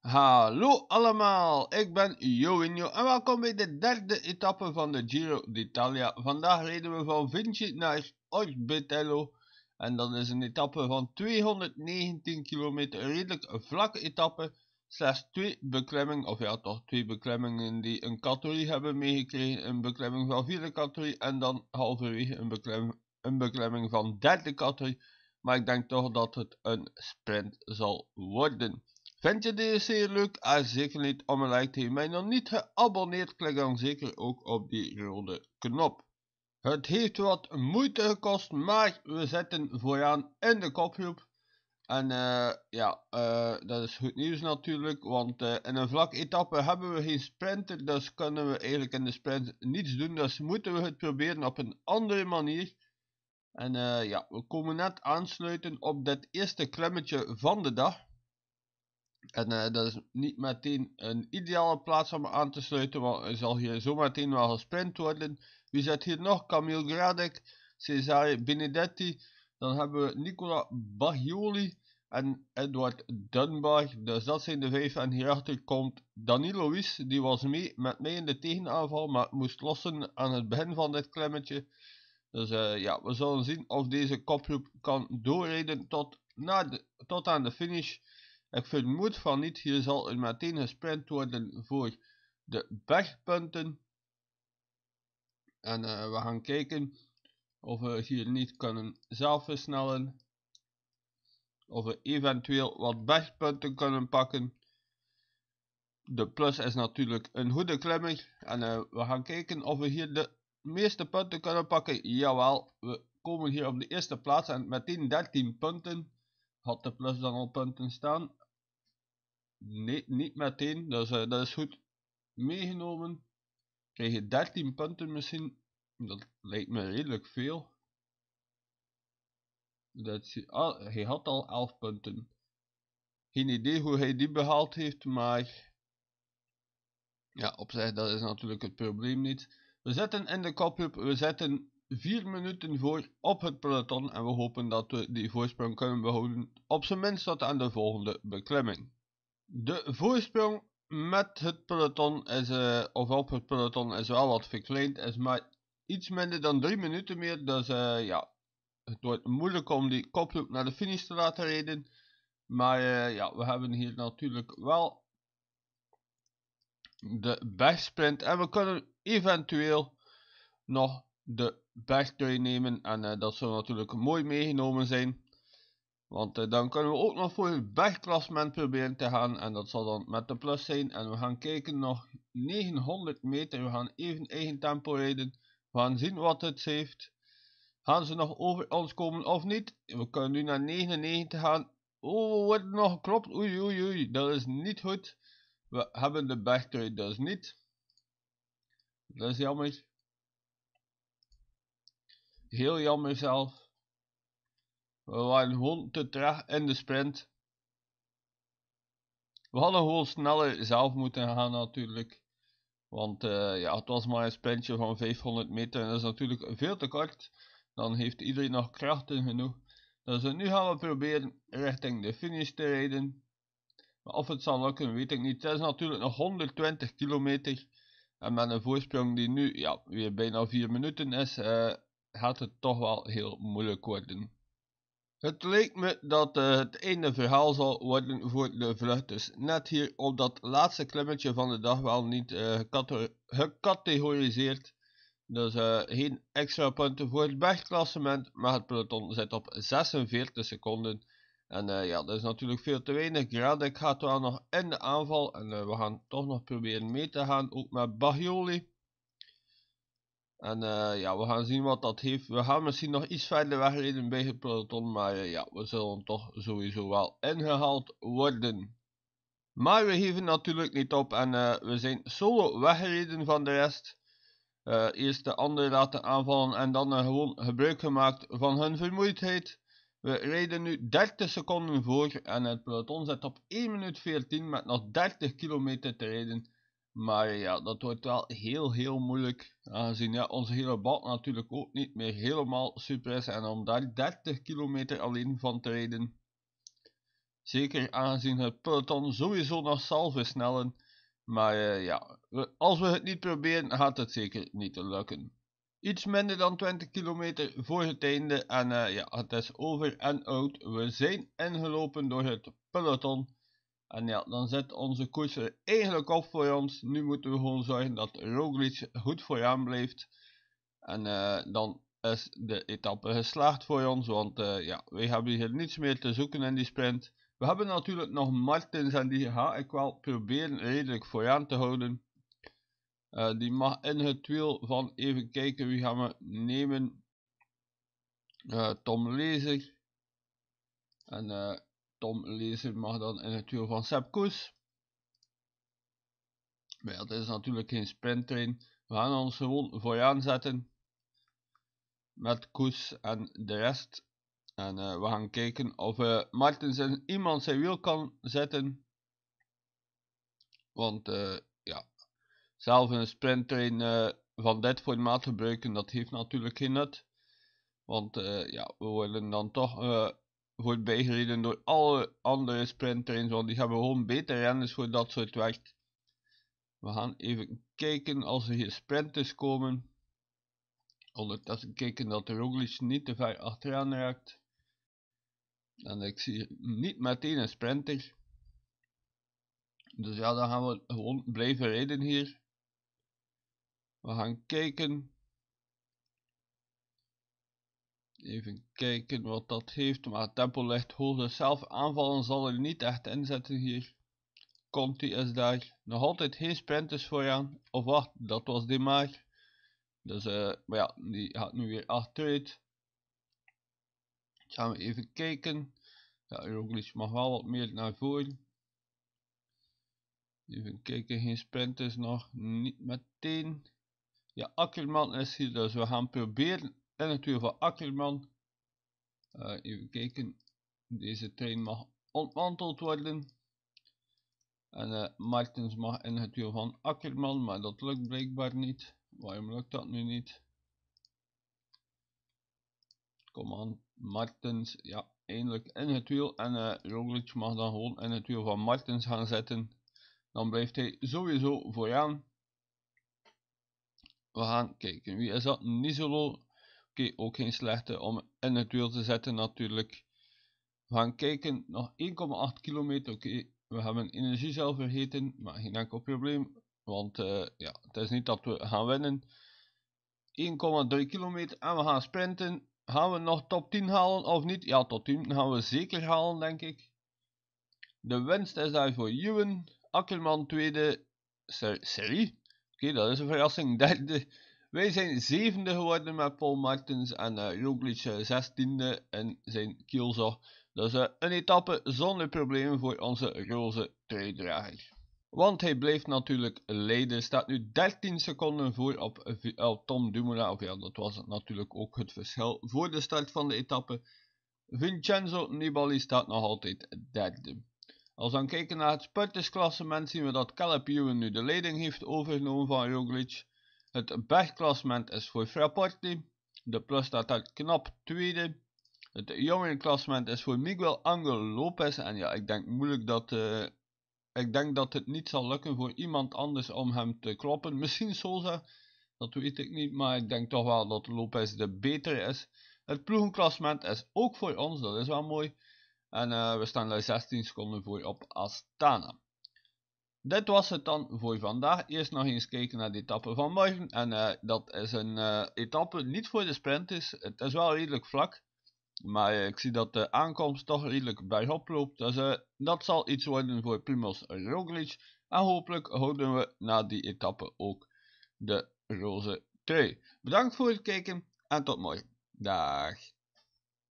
Hallo allemaal, ik ben Joinjo en welkom bij de derde etappe van de Giro d'Italia. Vandaag reden we van Vinci naar Orbitello en dat is een etappe van 219 kilometer, een redelijk vlakke etappe Slechts twee beklemmingen, of ja toch twee beklemmingen die een categorie hebben meegekregen. Een beklemming van vierde categorie en dan halverwege een beklemming, een beklemming van derde categorie. Maar ik denk toch dat het een sprint zal worden. Vind je deze zeer leuk? En ah, zeker niet om een like te geven. Ben nog niet geabonneerd? Klik dan zeker ook op die rode knop. Het heeft wat moeite gekost, maar we zitten vooraan in de kopgroep. En eh, ja, eh, dat is goed nieuws natuurlijk, want eh, in een vlak etappe hebben we geen sprinter, dus kunnen we eigenlijk in de sprint niets doen, dus moeten we het proberen op een andere manier. En ja, we komen net aansluiten op dit eerste klimmetje van de dag. En dat is niet meteen een ideale plaats om aan te sluiten, want er zal hier zometeen wel gesprint worden. Wie zit hier nog? Camille Gradek, Cesare Benedetti, dan hebben we Nicola Bagioli en Edward Dunbar. Dus dat zijn de vijf. En hierachter komt Danilo Luis. Die was mee met mij in de tegenaanval, maar moest lossen aan het begin van dit klemmetje. Dus eh, ja, we zullen zien of deze kopgroep kan doorrijden tot, na de, tot aan de finish. Ik vermoed van niet. Hier zal er meteen gesprint worden voor de bergpunten. En eh, we gaan kijken of we hier niet kunnen zelf versnellen, of we eventueel wat bergpunten kunnen pakken. De plus is natuurlijk een goede klimmer en eh, we gaan kijken of we hier de meeste punten kunnen pakken. Jawel, we komen hier op de eerste plaats en meteen 13 punten. Had de plus dan al punten staan? Nee, niet meteen, dus eh, dat is goed meegenomen. Krijg je 13 punten misschien dat leek me redelijk veel. Dat hij, had al 11 punten. Geen idee hoe hij die behaald heeft, maar... Ja, op zich, dat is natuurlijk het probleem niet. We zitten in de kopgroep, we zitten 4 minuten voor op het peloton en we hopen dat we die voorsprong kunnen behouden, op zijn minst tot aan de volgende beklimming. De voorsprong met het peloton is, eh, of op het peloton is wel wat verkleind, is maar iets minder dan drie minuten meer. Dus ja, het wordt moeilijk om die koploop naar de finish te laten rijden. Maar eh, ja, we hebben hier natuurlijk wel de backsprint. En we kunnen eventueel nog de backtrain nemen. En eh, dat zou natuurlijk mooi meegenomen zijn. Want dan kunnen we ook nog voor het bergklassement proberen te gaan. En dat zal dan met de plus zijn. En we gaan kijken nog 900 meter. We gaan even eigen tempo rijden. We gaan zien wat het heeft. Gaan ze nog over ons komen of niet? We kunnen nu naar 99 gaan. Oh, wat nog klopt? Oei, oei, oei. Dat is niet goed. We hebben de backtrade dus niet. Dat is jammer. Heel jammer zelf. We waren gewoon te traag in de sprint. We hadden gewoon sneller zelf moeten gaan natuurlijk. Want eh, ja, het was maar een sprintje van 500 meter. En dat is natuurlijk veel te kort. Dan heeft iedereen nog krachten genoeg. Dus eh, nu gaan we proberen richting de finish te rijden. Maar of het zal lukken, weet ik niet. Het is natuurlijk nog 120 kilometer. En met een voorsprong die nu ja, weer bijna 4 minuten is, eh, gaat het toch wel heel moeilijk worden. Het lijkt me dat eh, het einde verhaal zal worden voor de vluchters. Net hier op dat laatste klimmetje van de dag wel niet uh, gecategoriseerd. Dus eh, geen extra punten voor het bergklassement. Maar het peloton zit op 46 seconden. En ja, dat is natuurlijk veel te weinig. Gradek gaat wel nog in de aanval. En we gaan toch nog proberen mee te gaan. Ook met Bagioli. En eh, ja, we gaan zien wat dat heeft. We gaan misschien nog iets verder wegrijden bij het peloton, maar eh, ja, we zullen toch sowieso wel ingehaald worden. Maar we geven natuurlijk niet op en eh, we zijn solo weggereden van de rest. eerst de anderen laten aanvallen en dan gewoon gebruik gemaakt van hun vermoeidheid. We rijden nu 30 seconden voor en het peloton zit op 1 minuut 14 met nog 30 kilometer te rijden. Maar ja, dat wordt wel heel, heel moeilijk. Aangezien ja, onze hele bal natuurlijk ook niet meer helemaal super is. En om daar 30 kilometer alleen van te rijden. Zeker aangezien het peloton sowieso nog zal versnellen. Maar eh, ja, als we het niet proberen, gaat het zeker niet lukken. Iets minder dan 20 kilometer voor het einde. En eh, ja, het is over en out. We zijn ingelopen door het peloton. En ja, dan zit onze koers eigenlijk op voor ons. Nu moeten we gewoon zorgen dat Roglic goed voor vooraan blijft. En eh, dan is de etappe geslaagd voor ons. Want eh, ja, wij hebben hier niets meer te zoeken in die sprint. We hebben natuurlijk nog Martens en die ga ik wel proberen redelijk aan te houden. Eh, die mag in het wiel van even kijken wie gaan we nemen. Tom Lezer. En Tom Lezer mag dan in het van Sepp Koes. Maar dat is natuurlijk geen sprinttrain. We gaan ons gewoon vooraan zetten. Met Koes en de rest. En eh, we gaan kijken of uh, Martens in iemand zijn wiel kan zetten. Want eh, ja, zelf een sprinttrain van dit formaat gebruiken, dat heeft natuurlijk geen nut. Want ja, we willen dan toch wordt bijgereden door alle andere sprinters, want die hebben gewoon beter renners voor dat soort werk. We gaan even kijken als er hier sprinters komen. Ondertussen kijken dat de Roglic niet te ver achteraan raakt. En ik zie niet meteen een sprinter. Dus ja, dan gaan we gewoon blijven rijden hier. We gaan kijken Even kijken wat dat heeft. Maar tempo ligt hoger. Dus zelf aanvallen zal hij niet echt inzetten hier. Conti is daar. Nog altijd geen sprinters vooraan. Of wacht, dat was die maar. Dus, eh, maar ja, die gaat nu weer achteruit. Gaan we even kijken. Ja, Roglic mag wel wat meer naar voren. Even kijken, geen sprinters nog. Niet meteen. Ja, Akkerman is hier, dus we gaan proberen wiel van Akkerman. Eh, even kijken, deze trein mag ontmanteld worden. En eh, Martens mag in het wiel van Akkerman, maar dat lukt blijkbaar niet. Waarom lukt dat nu niet? Kom aan, Martens, ja, eindelijk in het wiel. En uh, Roglic mag dan gewoon in het wiel van Martens gaan zetten. Dan blijft hij sowieso vooraan. We gaan kijken, wie is dat? Nisolo ook geen slechte om in het wiel te zetten natuurlijk. We gaan kijken, nog 1,8 kilometer, oké, we hebben zelf vergeten, maar geen enkel probleem, want eh, ja, het is niet dat we gaan winnen. 1,3 kilometer en we gaan sprinten. Gaan we nog top 10 halen of niet? Ja, top 10 gaan we zeker halen, denk ik. De winst is daar voor Juwen. Akkerman tweede. Serie. Oké, dat is een verrassing. Derde. Wij zijn zevende geworden met Paul Martens en uh, Roglic eh, zestiende in zijn kielzog. Dus uh, eh, een etappe zonder problemen voor onze roze truidrager. Want hij blijft natuurlijk leiden. Staat nu 13 seconden voor op, Tom Dumoulin. Of ja, dat was natuurlijk ook het verschil voor de start van de etappe. Vincenzo Nibali staat nog altijd derde. Als we dan kijken naar het spurtersklassement zien we dat Caleb Ewan nu de leiding heeft overgenomen van Roglic. Het bergklassement is voor Fraporti. De plus staat daar knap tweede. Het klassement is voor Miguel Angel Lopez. En ja, ik denk moeilijk dat... Eh, ik denk dat het niet zal lukken voor iemand anders om hem te kloppen. Misschien Souza, dat weet ik niet. Maar ik denk toch wel dat Lopez de betere is. Het ploegenklassement is ook voor ons, dat is wel mooi. En eh, we staan daar 16 seconden voor op Astana. Dit was het dan voor vandaag. Eerst nog eens kijken naar de etappe van morgen. En eh, dat is een uh, etappe niet voor de sprint is. Het is wel redelijk vlak. Maar ik zie dat de aankomst toch redelijk bergop loopt. Dus eh, dat zal iets worden voor Primoz Roglic. En hopelijk houden we na die etappe ook de roze trui. Bedankt voor het kijken en tot morgen. Dag.